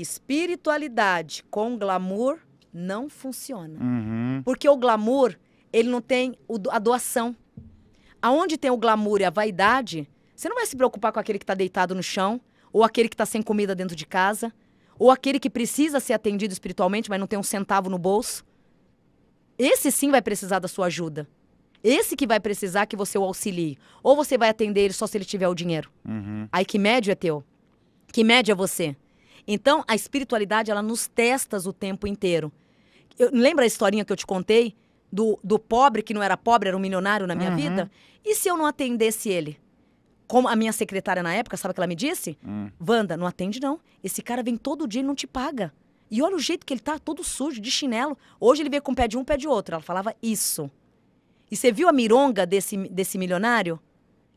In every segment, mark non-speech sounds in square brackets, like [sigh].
espiritualidade com glamour não funciona. Uhum. Porque o glamour, ele não tem a doação. Aonde tem o glamour e a vaidade, você não vai se preocupar com aquele que está deitado no chão, ou aquele que está sem comida dentro de casa, ou aquele que precisa ser atendido espiritualmente, mas não tem um centavo no bolso. Esse sim vai precisar da sua ajuda. Esse que vai precisar que você o auxilie. Ou você vai atender ele só se ele tiver o dinheiro. Uhum. Aí que médio é teu? Que médio é você? Então, a espiritualidade, ela nos testa o tempo inteiro. Eu, lembra a historinha que eu te contei? Do, do pobre que não era pobre, era um milionário na minha uhum. vida? E se eu não atendesse ele? Como a minha secretária na época, sabe o que ela me disse? Hum. Wanda, não atende não. Esse cara vem todo dia e não te paga. E olha o jeito que ele tá, todo sujo, de chinelo. Hoje ele veio com o pé de um, pé de outro. Ela falava isso. E você viu a mironga desse, desse milionário?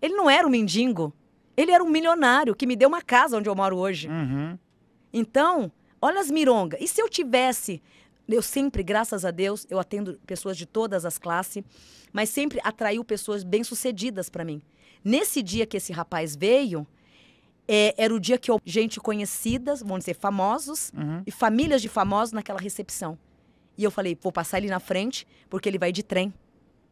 Ele não era um mendigo. Ele era um milionário que me deu uma casa onde eu moro hoje. Uhum. Então, olha as mirongas. E se eu tivesse eu sempre, graças a Deus, eu atendo pessoas de todas as classes, mas sempre atraiu pessoas bem-sucedidas para mim. Nesse dia que esse rapaz veio, é, era o dia que eu, gente conhecidas, vamos dizer, famosos, uhum. e famílias de famosos naquela recepção. E eu falei, vou passar ele na frente, porque ele vai de trem.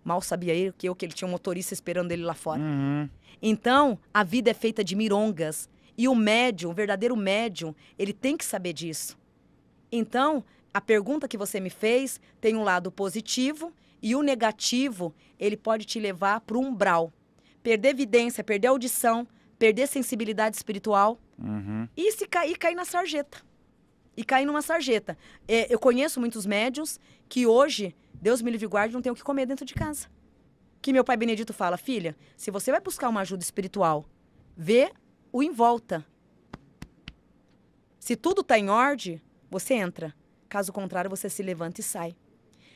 Mal sabia ele que eu que ele tinha um motorista esperando ele lá fora. Uhum. Então, a vida é feita de mirongas. E o médium, o verdadeiro médium, ele tem que saber disso. Então, a pergunta que você me fez tem um lado positivo e o negativo, ele pode te levar para o umbral. Perder evidência, perder audição, perder sensibilidade espiritual uhum. e se cair, cair na sarjeta. E cair numa sarjeta. É, eu conheço muitos médiums que hoje, Deus me livre guarde, não tem o que comer dentro de casa. Que meu pai Benedito fala, filha, se você vai buscar uma ajuda espiritual, vê o em volta. Se tudo está em ordem, você entra. Caso contrário, você se levanta e sai.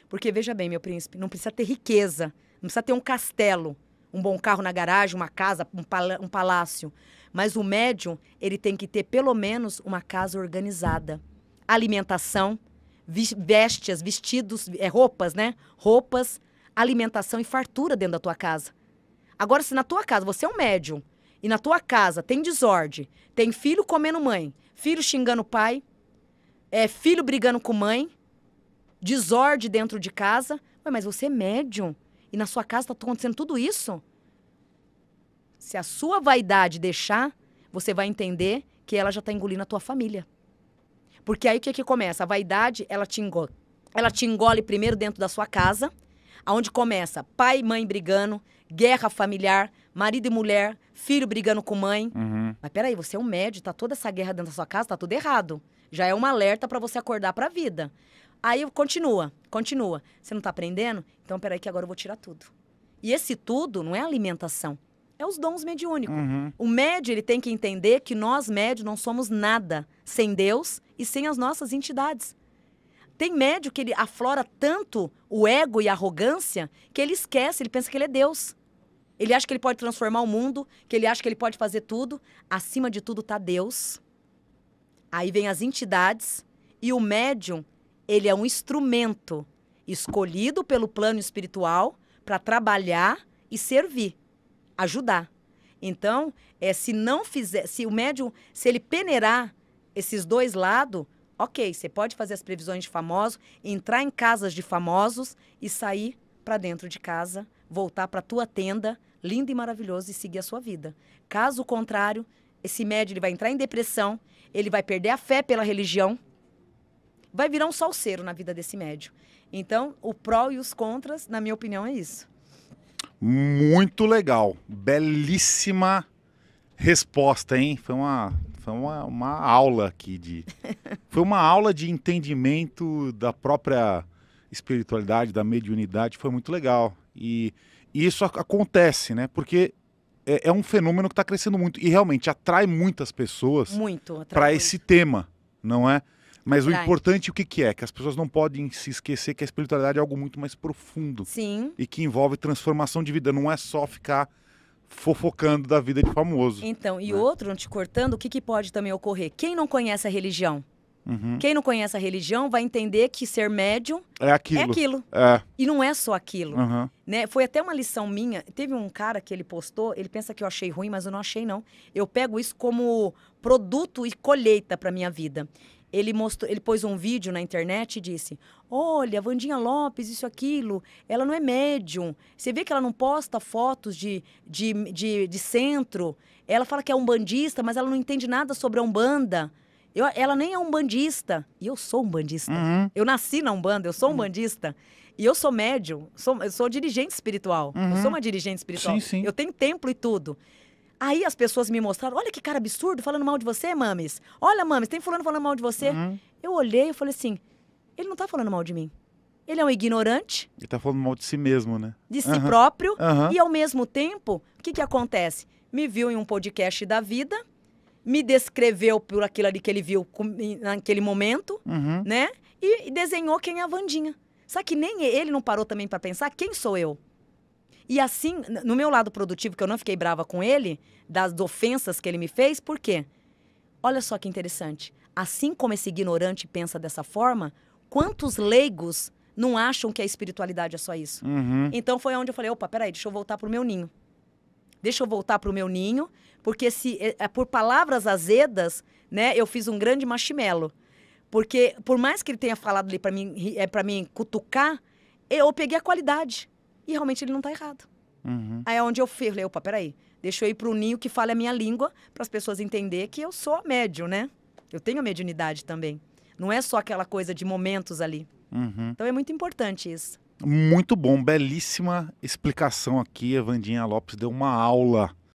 Porque veja bem, meu príncipe, não precisa ter riqueza, não precisa ter um castelo, um bom carro na garagem, uma casa, um, um palácio. Mas o médium, ele tem que ter pelo menos uma casa organizada. Alimentação, vestes, vestidos, é, roupas, né? Roupas, alimentação e fartura dentro da tua casa. Agora, se na tua casa você é um médium e na tua casa tem desordem, tem filho comendo mãe, filho xingando pai, é filho brigando com mãe, desordem dentro de casa, Ué, mas você é médium e na sua casa está acontecendo tudo isso? Se a sua vaidade deixar, você vai entender que ela já está engolindo a tua família. Porque aí o que, é que começa? A vaidade, ela te, engole, ela te engole primeiro dentro da sua casa, aonde começa pai e mãe brigando, guerra familiar, marido e mulher, filho brigando com mãe. Uhum. Mas peraí, você é um médio, tá toda essa guerra dentro da sua casa, tá tudo errado. Já é um alerta para você acordar pra vida. Aí continua, continua. Você não tá aprendendo? Então peraí que agora eu vou tirar tudo. E esse tudo não é alimentação, é os dons mediúnicos. Uhum. O médio ele tem que entender que nós médios não somos nada sem Deus e sem as nossas entidades. Tem médio que ele aflora tanto o ego e a arrogância que ele esquece, ele pensa que ele é Deus. Ele acha que ele pode transformar o mundo, que ele acha que ele pode fazer tudo. Acima de tudo está Deus. Aí vem as entidades e o médium, ele é um instrumento escolhido pelo plano espiritual para trabalhar e servir, ajudar. Então, é, se não fizer, se o médium, se ele peneirar esses dois lados, ok, você pode fazer as previsões de famosos, entrar em casas de famosos e sair para dentro de casa, voltar para tua tenda, lindo e maravilhoso e seguir a sua vida. Caso contrário, esse médio ele vai entrar em depressão, ele vai perder a fé pela religião, vai virar um salseiro na vida desse médio. Então, o pró e os contras, na minha opinião, é isso. Muito legal. Belíssima resposta, hein? Foi uma, foi uma, uma aula aqui de. [laughs] Foi uma aula de entendimento da própria espiritualidade, da mediunidade. Foi muito legal. E e isso acontece, né? Porque é, é um fenômeno que está crescendo muito e realmente atrai muitas pessoas para esse tema, não é? Mas atrai. o importante, o que, que é? Que as pessoas não podem se esquecer que a espiritualidade é algo muito mais profundo. Sim. E que envolve transformação de vida. Não é só ficar fofocando da vida de famoso. Então, e né? outro, te cortando, o que, que pode também ocorrer? Quem não conhece a religião? Uhum. Quem não conhece a religião vai entender que ser médium é aquilo. É aquilo. É. E não é só aquilo. Uhum. Né? Foi até uma lição minha. Teve um cara que ele postou, ele pensa que eu achei ruim, mas eu não achei, não. Eu pego isso como produto e colheita para minha vida. Ele, mostrou, ele pôs um vídeo na internet e disse: Olha, Vandinha Lopes, isso, aquilo, ela não é médium. Você vê que ela não posta fotos de, de, de, de centro. Ela fala que é umbandista, mas ela não entende nada sobre a Umbanda. Eu, ela nem é um bandista. E eu sou um bandista. Uhum. Eu nasci na Umbanda, eu sou um uhum. bandista. E eu sou médium, sou, eu sou dirigente espiritual. Uhum. Eu sou uhum. uma dirigente espiritual. Sim, sim. Eu tenho templo e tudo. Aí as pessoas me mostraram, olha que cara absurdo falando mal de você, Mames. Olha, Mames, tem fulano falando mal de você. Uhum. Eu olhei e falei assim, ele não tá falando mal de mim. Ele é um ignorante. Ele tá falando mal de si mesmo, né? De si uhum. próprio. E ao mesmo tempo, o que que acontece? Me viu em um podcast da vida, me descreveu por aquilo ali que ele viu naquele momento, uhum. né? E, e, desenhou quem é a Vandinha. Só que nem ele não parou também para pensar quem sou eu. E assim, no meu lado produtivo, que eu não fiquei brava com ele, das ofensas que ele me fez, por quê? Olha só que interessante. Assim como esse ignorante pensa dessa forma, quantos leigos não acham que a espiritualidade é só isso? Uhum. Então foi onde eu falei: opa, peraí, deixa eu voltar pro meu ninho deixa eu voltar para o meu ninho, porque se é, é, por palavras azedas, né, eu fiz um grande machimelo, Porque por mais que ele tenha falado ali para mim, é para mim cutucar, eu peguei a qualidade. E realmente ele não está errado. Uhum. Aí é onde eu fui, eu falei, opa, peraí, deixa eu ir para o ninho que fala a minha língua, para as pessoas entender que eu sou médio, né? Eu tenho a mediunidade também. Não é só aquela coisa de momentos ali. Uhum. Então é muito importante isso. Muito bom, belíssima explicação aqui. Evandinha Lopes deu uma aula